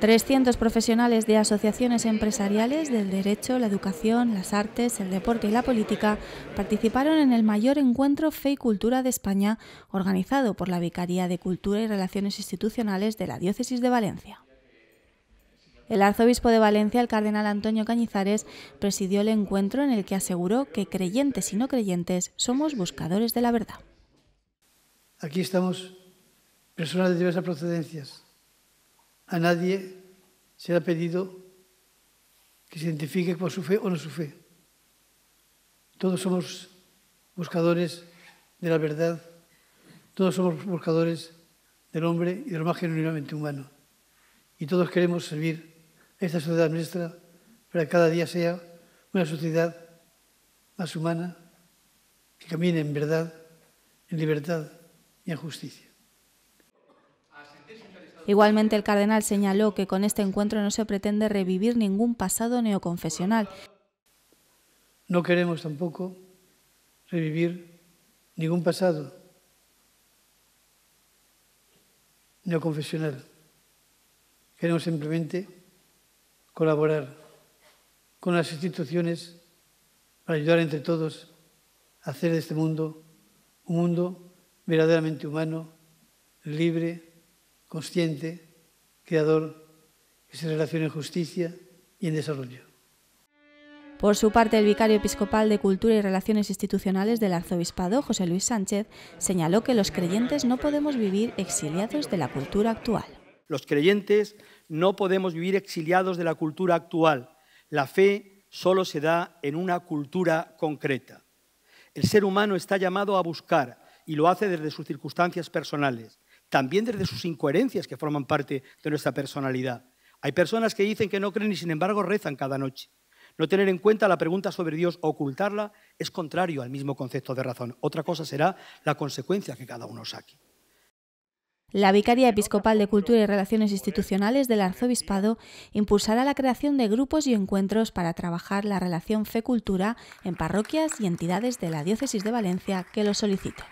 300 profesionales de asociaciones empresariales del derecho, la educación, las artes, el deporte y la política participaron en el mayor encuentro Fe y Cultura de España organizado por la Vicaría de Cultura y Relaciones Institucionales de la Diócesis de Valencia. El arzobispo de Valencia, el cardenal Antonio Cañizares, presidió el encuentro en el que aseguró que creyentes y no creyentes somos buscadores de la verdad. Aquí estamos personas de diversas procedencias a nadie se le ha pedido que se identifique por su fe o no su fe. Todos somos buscadores de la verdad, todos somos buscadores del hombre y de lo más genuinamente humano. Y todos queremos servir a esta sociedad nuestra para que cada día sea una sociedad más humana, que camine en verdad, en libertad y en justicia. Igualmente, el cardenal señaló que con este encuentro no se pretende revivir ningún pasado neoconfesional. No queremos tampoco revivir ningún pasado neoconfesional. Queremos simplemente colaborar con las instituciones para ayudar entre todos a hacer de este mundo un mundo verdaderamente humano, libre, consciente, creador, que se relaciona en justicia y en desarrollo. Por su parte, el vicario episcopal de Cultura y Relaciones Institucionales del Arzobispado, José Luis Sánchez, señaló que los creyentes no podemos vivir exiliados de la cultura actual. Los creyentes no podemos vivir exiliados de la cultura actual. La fe solo se da en una cultura concreta. El ser humano está llamado a buscar y lo hace desde sus circunstancias personales también desde sus incoherencias que forman parte de nuestra personalidad. Hay personas que dicen que no creen y sin embargo rezan cada noche. No tener en cuenta la pregunta sobre Dios o ocultarla es contrario al mismo concepto de razón. Otra cosa será la consecuencia que cada uno saque. La Vicaría Episcopal de Cultura y Relaciones Institucionales del Arzobispado impulsará la creación de grupos y encuentros para trabajar la relación fe-cultura en parroquias y entidades de la Diócesis de Valencia que lo soliciten.